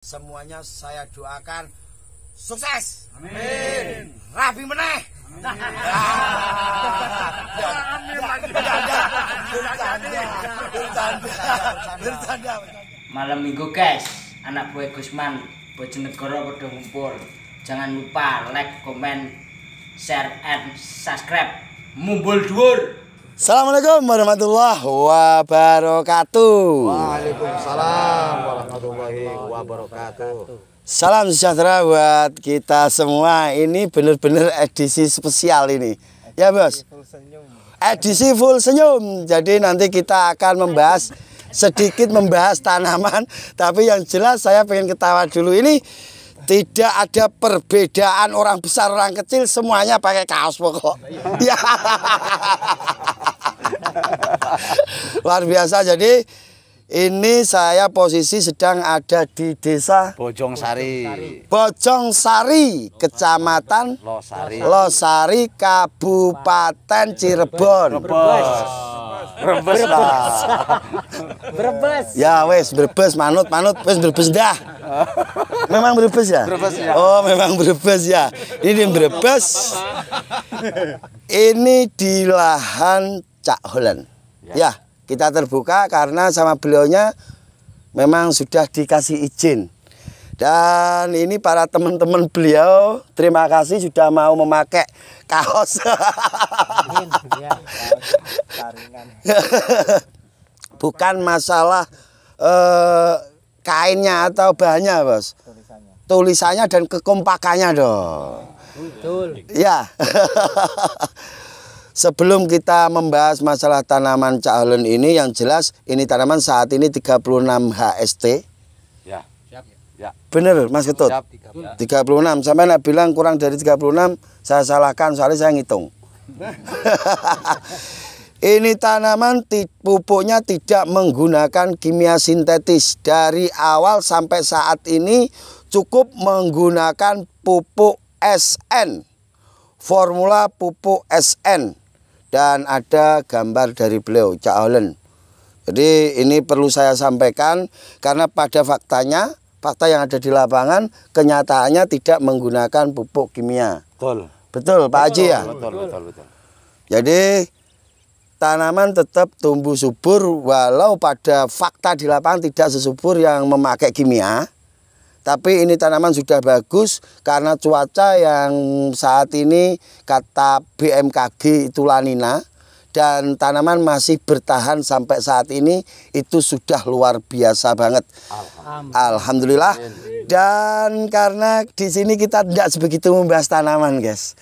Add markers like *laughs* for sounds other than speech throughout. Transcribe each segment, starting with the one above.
Semuanya saya doakan sukses. Amin. Rabi meneh. Malam Minggu guys, anak buah Gusman Bojonegoro pada kumpul. Jangan lupa like, comment, share and subscribe. Mumbul dhuwur. Assalamualaikum warahmatullahi wabarakatuh. Waalaikumsalam warahmatullahi wabarakatuh. Salam sejahtera buat kita semua. Ini benar-benar edisi spesial ini. Ya, Bos. Edisi full senyum. Jadi nanti kita akan membahas sedikit membahas tanaman, *laughs* tapi yang jelas saya ingin ketawa dulu. Ini tidak ada perbedaan orang besar orang kecil semuanya pakai kaos pokok. Ya. *laughs* Luar biasa jadi ini saya posisi sedang ada di desa Bojong Sari. Bojong Sari, Kecamatan Losari, Losari Kabupaten Cirebon. Brebes. Brebes. Brebes. Ya wes Brebes manut manut wes Brebes dah memang Brebes ya? Brebes ya. Oh, memang Brebes ya. Ini di Brebes. Ini di lahan Cak Holland. Ya. ya, kita terbuka karena sama beliaunya memang sudah dikasih izin. Dan ini para teman-teman beliau, terima kasih sudah mau memakai kaos. Iya, *laughs* Bukan masalah eh, kainnya atau bahannya, Bos? Tulisannya. Tulisannya dan kekompakannya dong. Betul. Ya. *laughs* Sebelum kita membahas masalah tanaman calon ini yang jelas ini tanaman saat ini 36 HST. Ya. Siap. Ya. Bener Mas Ketut. Siap, 36. 36. Sampai nak bilang kurang dari 36 saya salahkan soalnya saya ngitung. *laughs* *laughs* Ini tanaman pupuknya tidak menggunakan kimia sintetis. Dari awal sampai saat ini cukup menggunakan pupuk SN. Formula pupuk SN. Dan ada gambar dari beliau, Cak Holland. Jadi ini perlu saya sampaikan karena pada faktanya, fakta yang ada di lapangan, kenyataannya tidak menggunakan pupuk kimia. Betul. Betul Pak Haji ya? Betul, betul, betul. Jadi tanaman tetap tumbuh subur walau pada fakta di lapangan tidak sesubur yang memakai kimia. Tapi ini tanaman sudah bagus karena cuaca yang saat ini kata BMKG itu lanina dan tanaman masih bertahan sampai saat ini itu sudah luar biasa banget. Alhamdulillah. Alhamdulillah. Dan karena di sini kita tidak sebegitu membahas tanaman, guys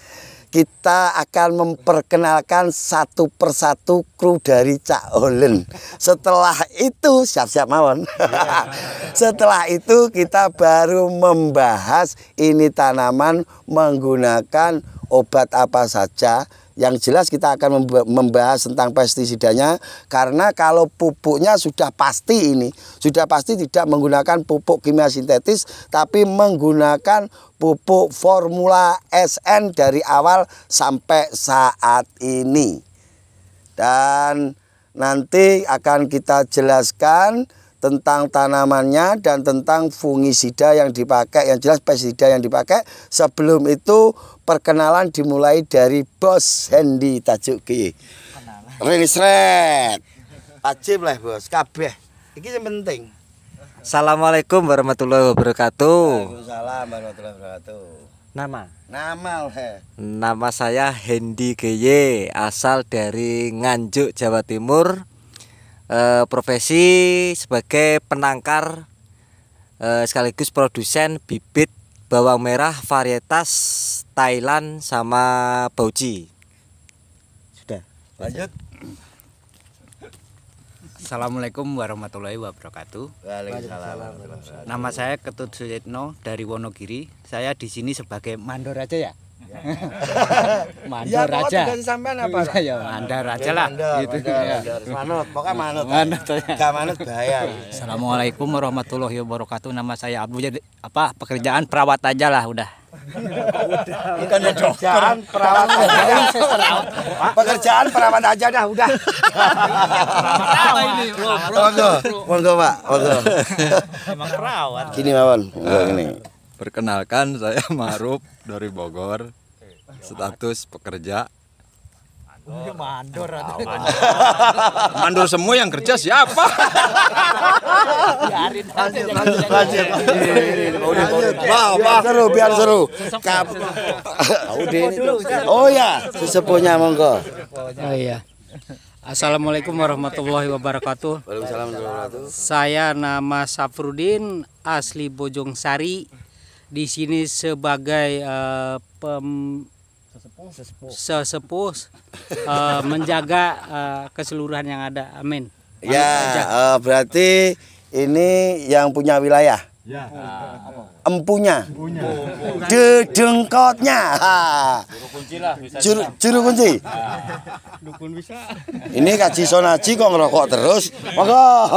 kita akan memperkenalkan satu persatu kru dari Cak Olen. Setelah itu siap-siap mawon. *laughs* Setelah itu kita baru membahas ini tanaman menggunakan obat apa saja yang jelas kita akan membahas tentang pestisidanya karena kalau pupuknya sudah pasti ini, sudah pasti tidak menggunakan pupuk kimia sintetis tapi menggunakan pupuk formula SN dari awal sampai saat ini. Dan nanti akan kita jelaskan tentang tanamannya dan tentang fungisida yang dipakai yang jelas pestisida yang dipakai sebelum itu perkenalan dimulai dari Bos Hendi Tajuki Rinsret Pajib lah bos kabeh ini yang penting Assalamualaikum warahmatullahi wabarakatuh Waalaikumsalam warahmatullahi wabarakatuh Nama? Nama leh. Nama saya Hendi Geye, asal dari Nganjuk, Jawa Timur eh, profesi sebagai penangkar eh, sekaligus produsen bibit bawang merah varietas Thailand sama Bauchi. Sudah. Lanjut. Assalamualaikum warahmatullahi wabarakatuh. Waalaikumsalam. Nama saya Ketut Suyitno dari Wonogiri. Saya di sini sebagai mandor aja ya. *laughs* mandor ya, aja. Ya sampean apa? *laughs* ya mandor aja lah. ya Manut, pokoknya manut. Manut. Enggak ya. manut bahaya. Assalamualaikum warahmatullahi wabarakatuh. Nama saya Abu. jadi apa pekerjaan perawat aja lah udah. Bukan pekerjaan perawat aja. *laughs* Pekerjaan perawat aja dah udah. Apa ini? Monggo, monggo Pak, monggo. Emang perawat. Gini Mawon, ini Perkenalkan saya Maruf dari Bogor status pekerja iya, mandor mandor semua yang kerja siapa? Biarin seru biar seru. Oh ya, sesepunya monggo. Oh iya. Assalamualaikum warahmatullahi wabarakatuh. Waalaikumsalam Saya nama Safrudin, asli Bojongsari. Di sini sebagai uh, pem sesepuh, uh, menjaga uh, keseluruhan yang ada. Amin. Ya, Amin ya, uh, berarti ini yang punya wilayah. Ya. Uh, empunya. Empunya. Dedengkotnya. Juru kunci lah bisa. Juru, juru kunci. Ah. Ini kaji sonaji kok ngerokok terus. Monggo.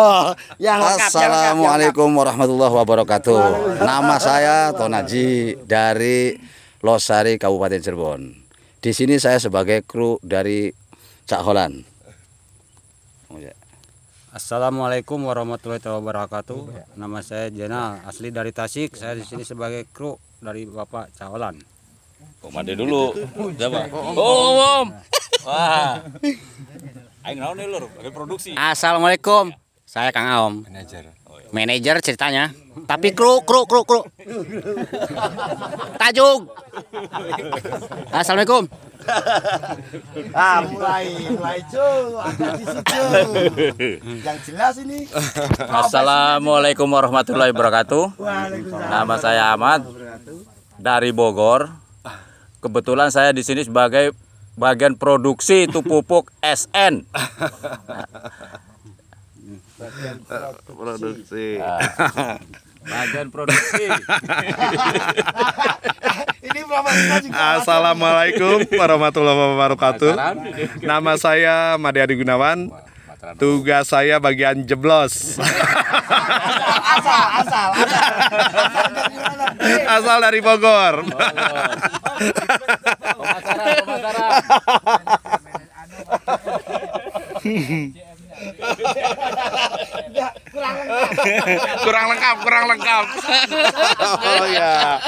Yang Assalamualaikum warahmatullahi wabarakatuh. Nama saya Tonaji dari Losari Kabupaten Cirebon. Di sini saya sebagai kru dari Cak Holan. Oh, ya. Assalamualaikum warahmatullahi wabarakatuh. Nama saya Jenal, asli dari Tasik. Saya di sini sebagai kru dari Bapak Cak Holan. Oh, dulu. Coba. Oh, Om. Wah. Ayo produksi. Assalamualaikum. Saya Kang Aom. Manager manajer ceritanya tapi kru kru kru kru tajung assalamualaikum ah mulai mulai cuy yang jelas ini assalamualaikum warahmatullahi wabarakatuh nama saya Ahmad dari Bogor kebetulan saya di sini sebagai bagian produksi itu pupuk SN *laughs* Eh, ah. Bagian produksi. bagian *laughs* produksi. Ini juga. Assalamualaikum warahmatullahi wabarakatuh. Nama saya Made Adi Gunawan. Tugas saya bagian jeblos. asal, asal, asal. *laughs* Asal dari Bogor. Pemasaran, pemasaran. *laughs* kurang lengkap. kurang lengkap, oh ya.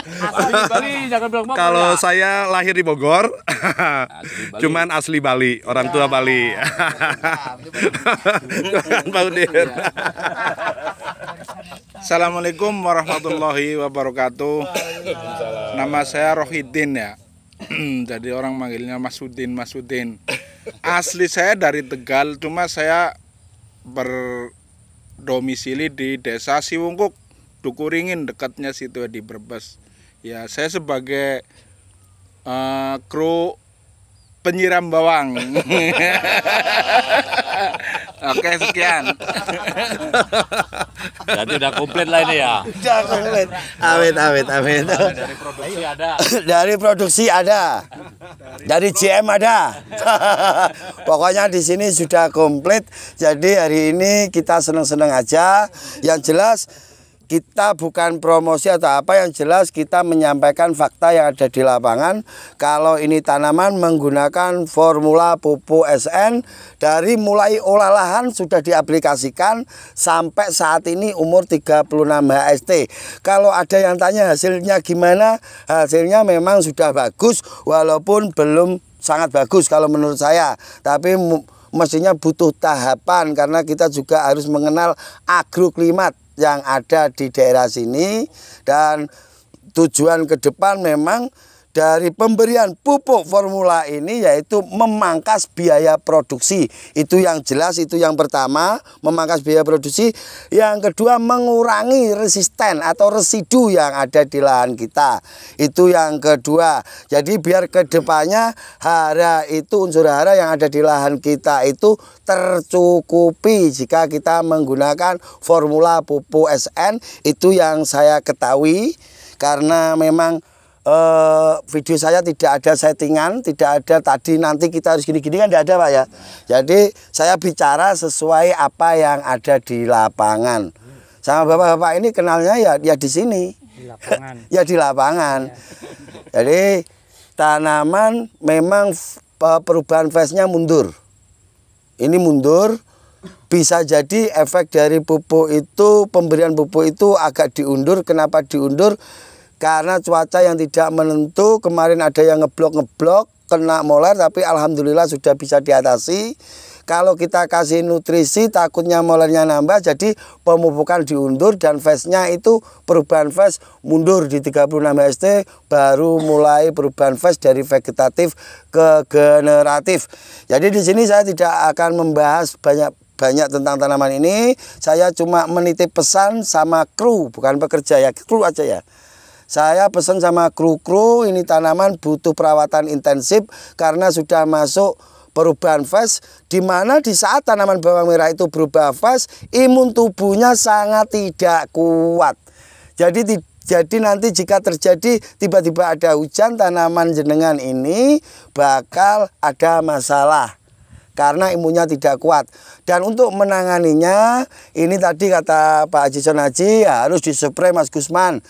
Kalau saya lahir di Bogor, asli cuman asli Bali, orang tua ya. Bali. Iya. Assalamualaikum warahmatullahi wabarakatuh. Nama saya Rohidin ya. *clears throat* Jadi orang manggilnya Mas Udin, Mas Udin. Asli saya dari Tegal, cuma saya berdomisili di Desa Siwungkuk, Dukuringin dekatnya situ di Brebes. Ya, saya sebagai uh, kru penyiram bawang. *laughs* Oke, sekian. Jadi udah komplit lah ini ya. Udah komplit. Amin, amin, amin. Dari produksi ada. Dari produksi ada. Dari GM ada. *laughs* Pokoknya di sini sudah komplit. Jadi hari ini kita seneng-seneng aja. Yang jelas kita bukan promosi atau apa yang jelas kita menyampaikan fakta yang ada di lapangan kalau ini tanaman menggunakan formula pupuk SN dari mulai olah lahan sudah diaplikasikan sampai saat ini umur 36 HST kalau ada yang tanya hasilnya gimana hasilnya memang sudah bagus walaupun belum sangat bagus kalau menurut saya tapi mestinya butuh tahapan karena kita juga harus mengenal agroklimat yang ada di daerah sini dan tujuan ke depan memang dari pemberian pupuk formula ini yaitu memangkas biaya produksi. Itu yang jelas, itu yang pertama, memangkas biaya produksi. Yang kedua, mengurangi resisten atau residu yang ada di lahan kita. Itu yang kedua. Jadi biar kedepannya hara itu, unsur hara yang ada di lahan kita itu tercukupi jika kita menggunakan formula pupuk SN. Itu yang saya ketahui karena memang eh, video saya tidak ada settingan, tidak ada tadi nanti kita harus gini-gini kan tidak ada Pak ya. Jadi saya bicara sesuai apa yang ada di lapangan. Sama bapak-bapak ini kenalnya ya ya di sini. Di lapangan. *laughs* ya di lapangan. Iya. Jadi tanaman memang perubahan face-nya mundur. Ini mundur bisa jadi efek dari pupuk itu pemberian pupuk itu agak diundur. Kenapa diundur? karena cuaca yang tidak menentu kemarin ada yang ngeblok-ngeblok kena molar tapi alhamdulillah sudah bisa diatasi kalau kita kasih nutrisi takutnya molarnya nambah jadi pemupukan diundur dan face-nya itu perubahan face mundur di 36 HST baru mulai perubahan face dari vegetatif ke generatif jadi di sini saya tidak akan membahas banyak banyak tentang tanaman ini saya cuma menitip pesan sama kru bukan pekerja ya kru aja ya saya pesan sama kru-kru ini tanaman butuh perawatan intensif karena sudah masuk perubahan fase di mana di saat tanaman bawang merah itu berubah fase imun tubuhnya sangat tidak kuat. Jadi jadi nanti jika terjadi tiba-tiba ada hujan tanaman jenengan ini bakal ada masalah karena imunnya tidak kuat. Dan untuk menanganinya, ini tadi kata Pak Haji Sonaji ya harus disepray Mas Gusman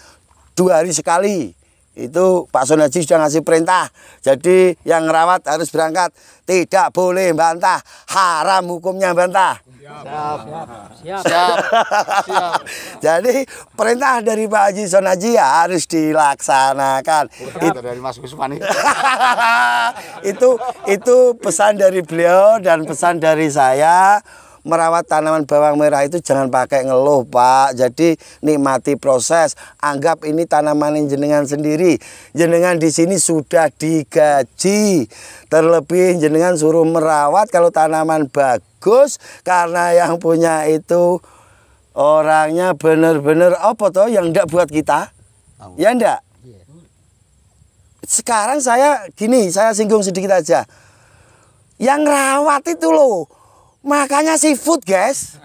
dua hari sekali itu Pak Sonaji sudah ngasih perintah jadi yang ngerawat harus berangkat tidak boleh bantah haram hukumnya bantah siap siap siap, siap. *laughs* siap. jadi perintah dari Pak Haji Sonaji ya harus dilaksanakan It, dari Mas *laughs* itu itu pesan dari beliau dan pesan dari saya merawat tanaman bawang merah itu jangan pakai ngeluh Pak. Jadi nikmati proses. Anggap ini tanaman yang jenengan sendiri. Jenengan di sini sudah digaji. Terlebih jenengan suruh merawat kalau tanaman bagus karena yang punya itu orangnya benar-benar apa toh yang ndak buat kita? Oh. Ya ndak? Iya. Sekarang saya gini, saya singgung sedikit aja. Yang rawat itu loh Makanya seafood guys.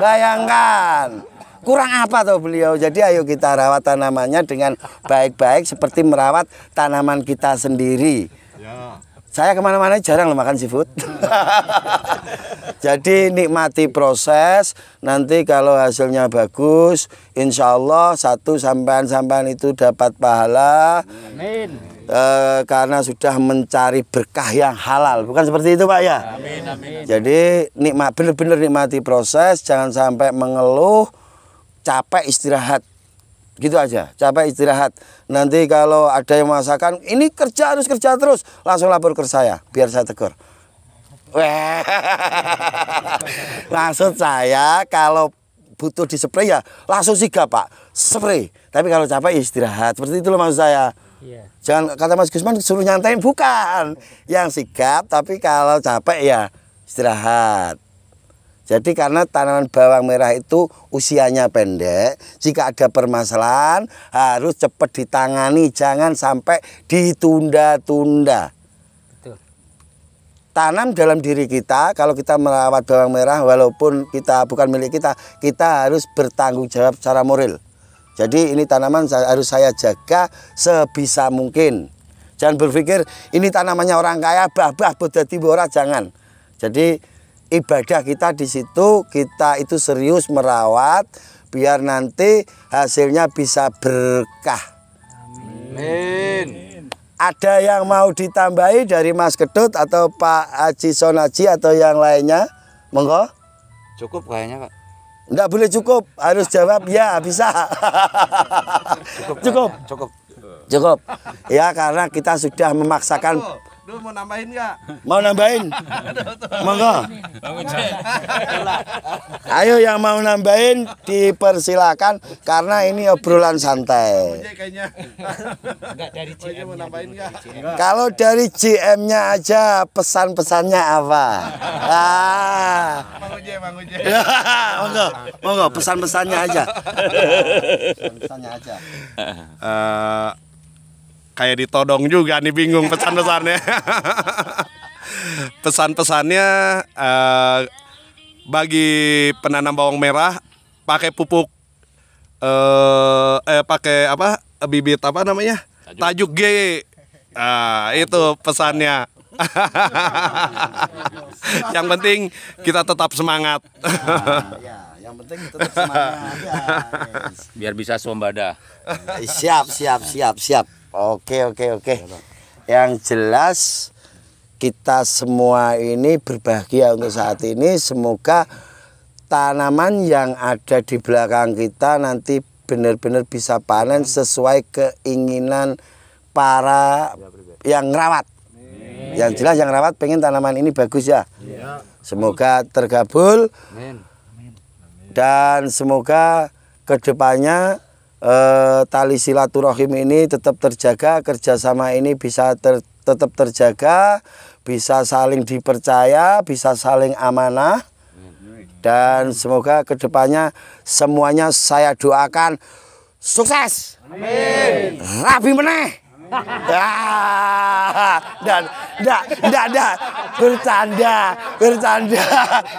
Bayangkan. Kurang apa tuh beliau. Jadi ayo kita rawat tanamannya dengan baik-baik seperti merawat tanaman kita sendiri. Ya. Saya kemana-mana jarang makan seafood. *laughs* Jadi nikmati proses. Nanti kalau hasilnya bagus, insya Allah satu sampean-sampean itu dapat pahala. Amin e, karena sudah mencari berkah yang halal. Bukan seperti itu Pak ya? Amin, amin. Jadi nikmat bener-bener nikmati proses, jangan sampai mengeluh, capek istirahat. Gitu aja, capek istirahat. Nanti kalau ada yang masakan, ini kerja harus kerja terus, langsung lapor ke saya, biar saya tegur. *laughs* Maksud saya kalau butuh di spray ya langsung sigap pak spray tapi kalau capek ya istirahat seperti itu loh maksud saya yeah. Jangan kata Mas Gusman suruh nyantai bukan. Yang sigap tapi kalau capek ya istirahat. Jadi karena tanaman bawang merah itu usianya pendek, jika ada permasalahan harus cepat ditangani, jangan sampai ditunda-tunda. Tanam dalam diri kita, kalau kita merawat bawang merah walaupun kita bukan milik kita, kita harus bertanggung jawab secara moral. Jadi ini tanaman harus saya jaga sebisa mungkin. Jangan berpikir ini tanamannya orang kaya, bah-bah berarti tibora jangan. Jadi ibadah kita di situ kita itu serius merawat biar nanti hasilnya bisa berkah. Amin. Ada yang mau ditambahi dari Mas Kedut atau Pak Haji Sonaji atau yang lainnya? Monggo. Cukup kayaknya, Pak. Enggak boleh cukup, harus jawab ya bisa. cukup. Cukup. Cukup. Cukup. Ya karena kita sudah memaksakan Dul mau nambahin nggak? Mau nambahin? Monggo. Ayo yang mau nambahin dipersilakan karena ini obrolan santai. Oh iya, Kalau dari GM-nya aja pesan-pesannya apa? Ah. Mang Uje, Mang *laughs* Monggo, monggo pesan-pesannya aja. pesannya aja. Eh, kayak ditodong juga nih bingung pesan-pesannya. *laughs* Pesan-pesannya uh, bagi penanam bawang merah pakai pupuk uh, eh pakai apa bibit apa namanya? Tajuk, Tajuk G. uh, itu pesannya. *laughs* yang penting kita tetap semangat. ya, yang penting tetap semangat. *laughs* Ya, Biar bisa sombada Siap, siap, siap, siap. Oke, oke, oke. Iya, yang jelas kita semua ini berbahagia untuk saat ini. Semoga tanaman yang ada di belakang kita nanti benar-benar bisa panen sesuai keinginan para ya, yang rawat. Yang jelas yang rawat pengen tanaman ini bagus ya. Iya. Semoga tergabul. Dan semoga kedepannya eh, tali silaturahim ini tetap terjaga, kerjasama ini bisa ter, tetap terjaga, bisa saling dipercaya, bisa saling amanah. Dan semoga kedepannya semuanya saya doakan sukses. Amin. Rabi meneh. Ah, dan enggak, enggak, enggak, bercanda, bercanda,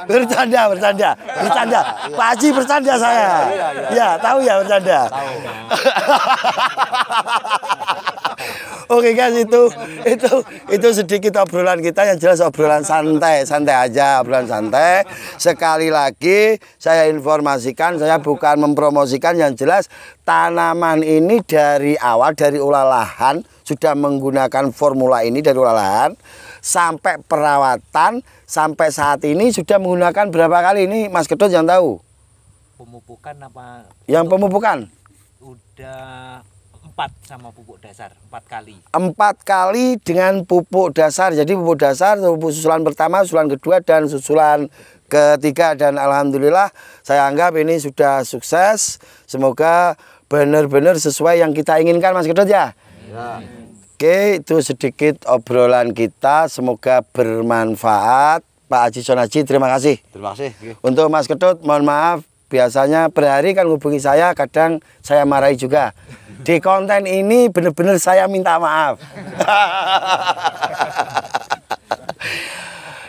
bercanda, bercanda, bercanda. Pak Haji bercanda saya. Ya, tahu ya bercanda. Oke guys itu itu itu sedikit obrolan kita yang jelas obrolan santai santai aja obrolan santai sekali lagi saya informasikan saya bukan mempromosikan yang jelas tanaman ini dari awal dari ulah lahan sudah menggunakan formula ini dari olahan sampai perawatan sampai saat ini sudah menggunakan berapa kali ini Mas Kedot yang tahu? Pemupukan apa? Yang pemupukan? Udah empat sama pupuk dasar empat kali. Empat kali dengan pupuk dasar. Jadi pupuk dasar, pupuk susulan pertama, susulan kedua dan susulan ketiga dan alhamdulillah saya anggap ini sudah sukses. Semoga benar-benar sesuai yang kita inginkan Mas Kedot ya. Ya. Oke, itu sedikit obrolan kita. Semoga bermanfaat. Pak Haji Sonaji, terima kasih. Terima kasih. Untuk Mas Ketut, mohon maaf. Biasanya per hari kan hubungi saya, kadang saya marahi juga. Di konten ini benar-benar saya minta maaf. *laughs*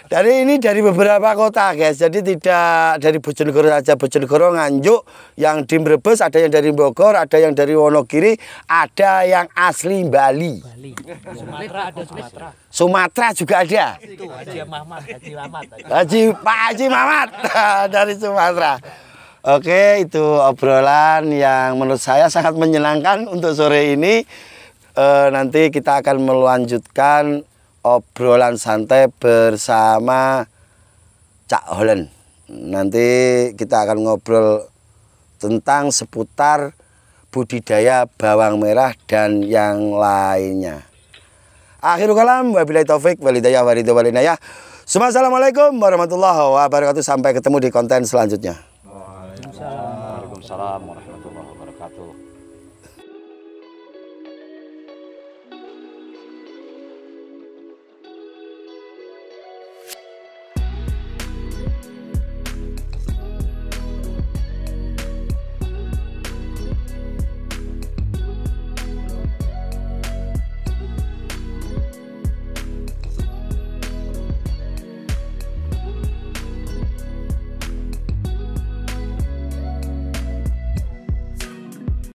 Dari ini dari beberapa kota guys, jadi tidak dari Bojonegoro saja, Bojonegoro, Nganjuk, yang di Brebes, ada yang dari Bogor, ada yang dari Wonogiri, ada yang asli Bali. Bali. Sumatera ada Sumatera. Sumatera juga ada. Itu Haji Muhammad, Haji Mamat. Haji Pak Haji Mamat *laughs* dari Sumatera. Oke, itu obrolan yang menurut saya sangat menyenangkan untuk sore ini. E, nanti kita akan melanjutkan obrolan santai bersama Cak Holen. Nanti kita akan ngobrol tentang seputar budidaya bawang merah dan yang lainnya. Akhirul kalam, wabillahi taufik, walidayah, walidu, walinayah. Assalamualaikum warahmatullahi wabarakatuh. Sampai ketemu di konten selanjutnya. Waalaikumsalam warahmatullahi wabarakatuh.